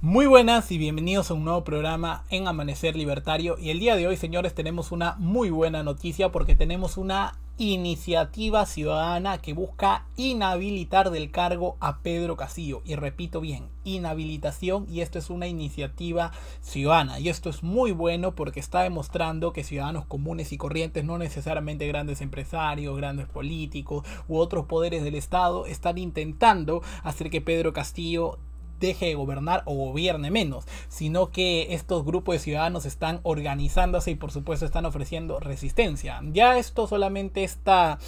Muy buenas y bienvenidos a un nuevo programa en Amanecer Libertario. Y el día de hoy, señores, tenemos una muy buena noticia porque tenemos una iniciativa ciudadana que busca inhabilitar del cargo a Pedro Castillo. Y repito bien, inhabilitación y esto es una iniciativa ciudadana. Y esto es muy bueno porque está demostrando que ciudadanos comunes y corrientes, no necesariamente grandes empresarios, grandes políticos u otros poderes del Estado, están intentando hacer que Pedro Castillo deje de gobernar o gobierne menos, sino que estos grupos de ciudadanos están organizándose y por supuesto están ofreciendo resistencia. Ya esto solamente esta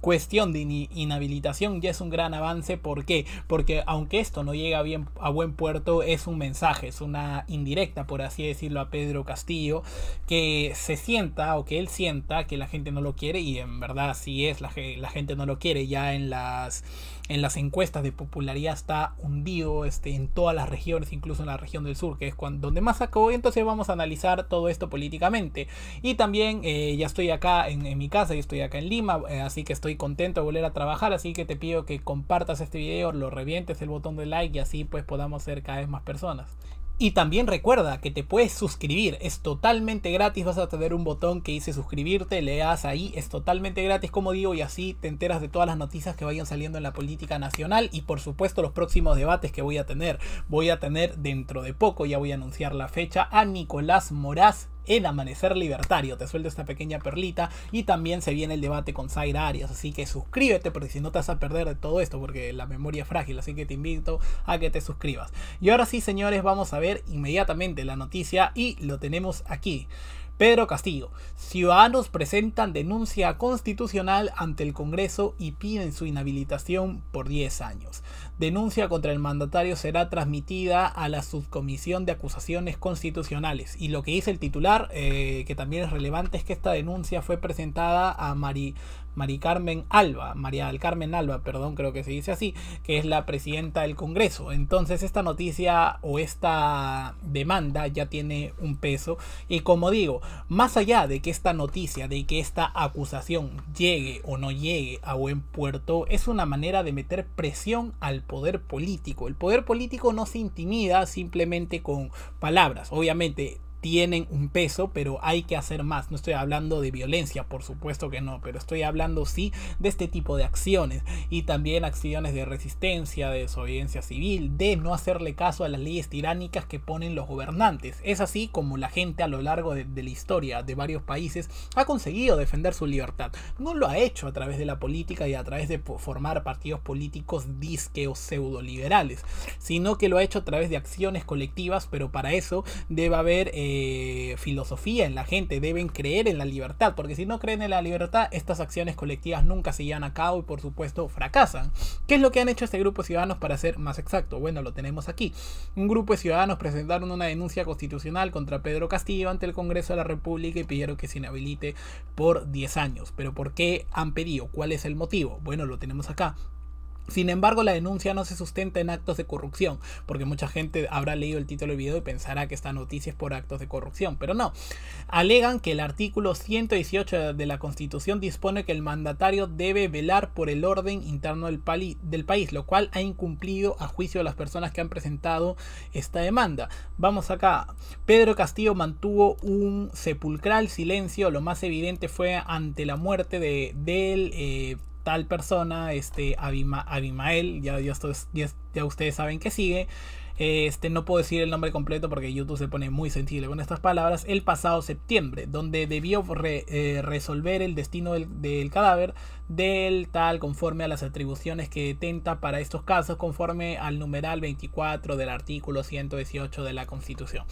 cuestión de inhabilitación ya es un gran avance. ¿Por qué? Porque aunque esto no llega bien a buen puerto, es un mensaje, es una indirecta, por así decirlo, a Pedro Castillo, que se sienta o que él sienta que la gente no lo quiere y en verdad sí es, la gente no lo quiere ya en las en las encuestas de popularidad está hundido este, en todas las regiones, incluso en la región del sur, que es donde más sacó. Entonces vamos a analizar todo esto políticamente. Y también eh, ya estoy acá en, mi casa, y estoy acá en Lima, eh, así que estoy contento de volver a trabajar. Así que te pido que compartas este video, lo revientes el botón de like y así pues podamos ser cada vez más personas. Y también recuerda que te puedes suscribir, es totalmente gratis, vas a tener un botón que dice suscribirte, le das ahí, es totalmente gratis como digo y así te enteras de todas las noticias que vayan saliendo en la política nacional y por supuesto los próximos debates que voy a tener. Voy a tener dentro de poco, ya voy a anunciar la fecha, a Nicolás Moraz el amanecer libertario. Te suelto esta pequeña perlita. Y también se viene el debate con Zaira Arias. Así que suscríbete porque si no te vas a perder de todo esto porque la memoria es frágil. Así que te invito a que te suscribas. Y ahora sí, señores, vamos a ver inmediatamente la noticia y lo tenemos aquí. Pedro Castillo. Ciudadanos presentan denuncia constitucional ante el Congreso y piden su inhabilitación por 10 años. Denuncia contra el mandatario será transmitida a la Subcomisión de Acusaciones Constitucionales. Y lo que dice el titular, eh, que también es relevante, es que esta denuncia fue presentada a Mari Mari Carmen Alba, María del Carmen Alba, perdón, creo que se dice así, que es la presidenta del Congreso. Entonces esta noticia o esta demanda ya tiene un peso y como digo, más allá de que esta noticia, de que esta acusación llegue o no llegue a buen puerto, es una manera de meter presión al poder político. El poder político no se intimida simplemente con palabras. Obviamente tienen un peso, pero hay que hacer más. No estoy hablando de violencia, por supuesto que no, pero estoy hablando sí de este tipo de acciones y también acciones de resistencia, de desobediencia civil, de no hacerle caso a las leyes tiránicas que ponen los gobernantes. Es así como la gente a lo largo de, la historia de varios países ha conseguido defender su libertad. No lo ha hecho a través de la política y a través de formar partidos políticos disque o pseudo liberales, sino que lo ha hecho a través de acciones colectivas, pero para eso debe haber... Eh, eh, filosofía en la gente, deben creer en la libertad, porque si no creen en la libertad, estas acciones colectivas nunca se llevan a cabo y por supuesto fracasan. ¿Qué es lo que han hecho este grupo de ciudadanos para ser más exacto? Bueno, lo tenemos aquí. Un grupo de ciudadanos presentaron una denuncia constitucional contra Pedro Castillo ante el Congreso de la República y pidieron que se inhabilite por 10 años. ¿Pero por qué han pedido? ¿Cuál es el motivo? Bueno, lo tenemos acá. Sin embargo, la denuncia no se sustenta en actos de corrupción, porque mucha gente habrá leído el título del video y pensará que esta noticia es por actos de corrupción, pero no. Alegan que el artículo 118 de la Constitución dispone que el mandatario debe velar por el orden interno del, país, lo cual ha incumplido a juicio de las personas que han presentado esta demanda. Vamos acá. Pedro Castillo mantuvo un sepulcral silencio, lo más evidente fue ante la muerte de, del... Eh, tal persona, este Abimael, ya, ustedes saben que sigue. Este, no puedo decir el nombre completo porque YouTube se pone muy sensible con estas palabras. El pasado septiembre, donde debió eh, resolver el destino del, cadáver del tal conforme a las atribuciones que detenta para estos casos, conforme al numeral 24 del artículo 118 de la Constitución.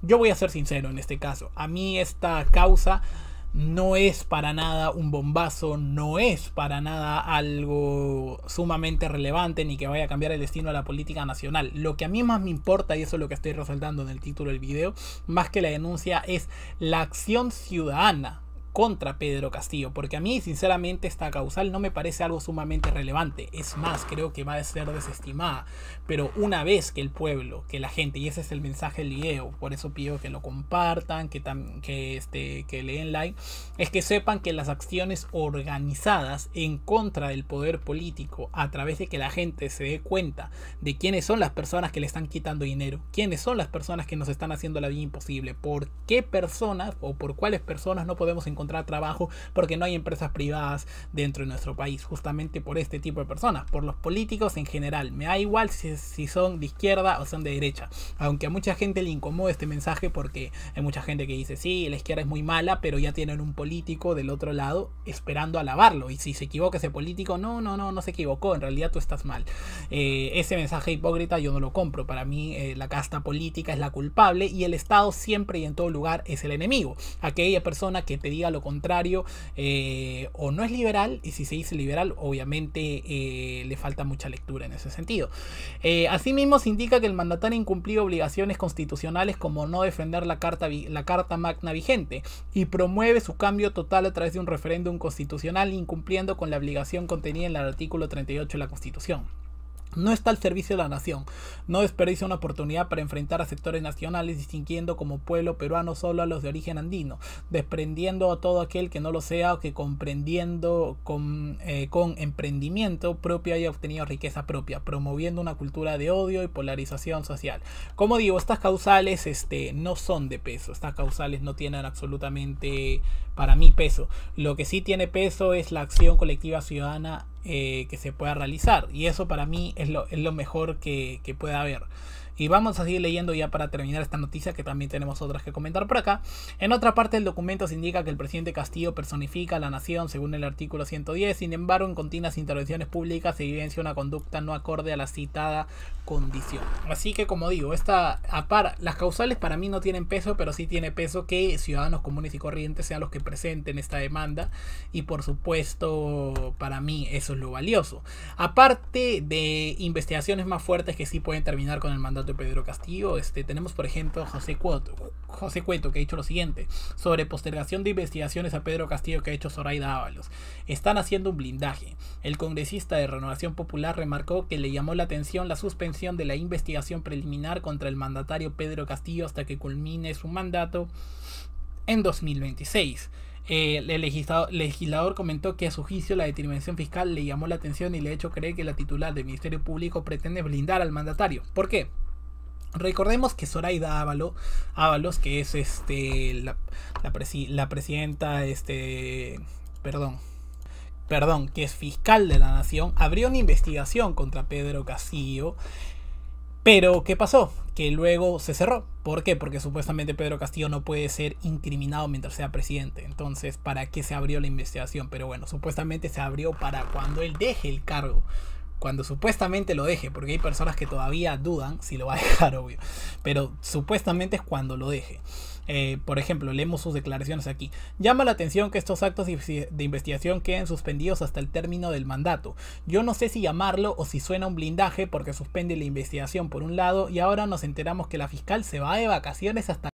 Yo voy a ser sincero en este caso. A mí esta causa no es para nada un bombazo, no es para nada algo sumamente relevante ni que vaya a cambiar el destino de la política nacional. Lo que a mí más me importa, y eso es lo que estoy resaltando en el título del video, más que la denuncia, es la acción ciudadana contra Pedro Castillo, porque a mí sinceramente esta causal no me parece algo sumamente relevante, es más, creo que va a ser desestimada, pero una vez que el pueblo, que la gente, y ese es el mensaje del video, por eso pido que lo compartan, que, que, este, que leen like, es que sepan que las acciones organizadas en contra del poder político, a través de que la gente se dé cuenta de quiénes son las personas que le están quitando dinero, quiénes son las personas que nos están haciendo la vida imposible, por qué personas o por cuáles personas no podemos encontrar trabajo porque no hay empresas privadas dentro de nuestro país, justamente por este tipo de personas, por los políticos en general. Me da igual si, si son de izquierda o son de derecha, aunque a mucha gente le incomoda este mensaje porque hay mucha gente que dice, sí, la izquierda es muy mala, pero ya tienen un político del otro lado esperando a alabarlo. Y si se equivoca ese político, no, no, no, no se equivocó, en realidad tú estás mal. Eh, ese mensaje hipócrita yo no lo compro. Para mí eh, la casta política es la culpable y el Estado siempre y en todo lugar es el enemigo. Aquella persona que te diga lo contrario eh, o no es liberal, y si se dice liberal, obviamente eh, le falta mucha lectura en ese sentido. Eh, asimismo, se indica que el mandatario incumplió obligaciones constitucionales como no defender la carta, la carta magna vigente y promueve su cambio total a través de un referéndum constitucional incumpliendo con la obligación contenida en el artículo 38 de la Constitución no está al servicio de la nación. No desperdicia una oportunidad para enfrentar a sectores nacionales, distinguiendo como pueblo peruano solo a los de origen andino, desprendiendo a todo aquel que no lo sea o que comprendiendo eh, con, emprendimiento propio haya obtenido riqueza propia, promoviendo una cultura de odio y polarización social. Como digo, estas causales este, no son de peso, estas causales no tienen absolutamente para mí peso. Lo que sí tiene peso es la acción colectiva ciudadana eh, que se pueda realizar. Y eso para mí es lo, es lo mejor que, que pueda haber. Y vamos a seguir leyendo ya para terminar esta noticia que también tenemos otras que comentar por acá. En otra parte del documento se indica que el presidente Castillo personifica a la nación según el artículo 110. Sin embargo, en continuas intervenciones públicas se evidencia una conducta no acorde a la citada condición. Así que como digo, esta, las causales para mí no tienen peso, pero sí tiene peso que ciudadanos comunes y corrientes sean los que presenten esta demanda. Y por supuesto, para mí eso es lo valioso. Aparte de investigaciones más fuertes que sí pueden terminar con el mandato Pedro Castillo. Este, tenemos, por ejemplo, José Cueto, José Cueto, que ha dicho lo siguiente, sobre postergación de investigaciones a Pedro Castillo que ha hecho Zoraida Ábalos. Están haciendo un blindaje. El congresista de Renovación Popular remarcó que le llamó la atención la suspensión de la investigación preliminar contra el mandatario Pedro Castillo hasta que culmine su mandato en 2026. Eh, el legislador, legislador, comentó que a su juicio la determinación fiscal le llamó la atención y le ha hecho creer que la titular del Ministerio Público pretende blindar al mandatario. ¿Por qué? Recordemos que Zoraida Ábalos, que es este la, la, presidenta, este, perdón, perdón, que es fiscal de la nación, abrió una investigación contra Pedro Castillo. Pero, ¿qué pasó? Que luego se cerró. ¿Por qué? Porque supuestamente Pedro Castillo no puede ser incriminado mientras sea presidente. Entonces, ¿para qué se abrió la investigación? Pero bueno, supuestamente se abrió para cuando él deje el cargo cuando supuestamente lo deje, porque hay personas que todavía dudan si lo va a dejar, obvio, pero supuestamente es cuando lo deje. Eh, por ejemplo, leemos sus declaraciones aquí. Llama la atención que estos actos de investigación queden suspendidos hasta el término del mandato. Yo no sé si llamarlo o si suena un blindaje porque suspende la investigación por un lado y ahora nos enteramos que la fiscal se va de vacaciones hasta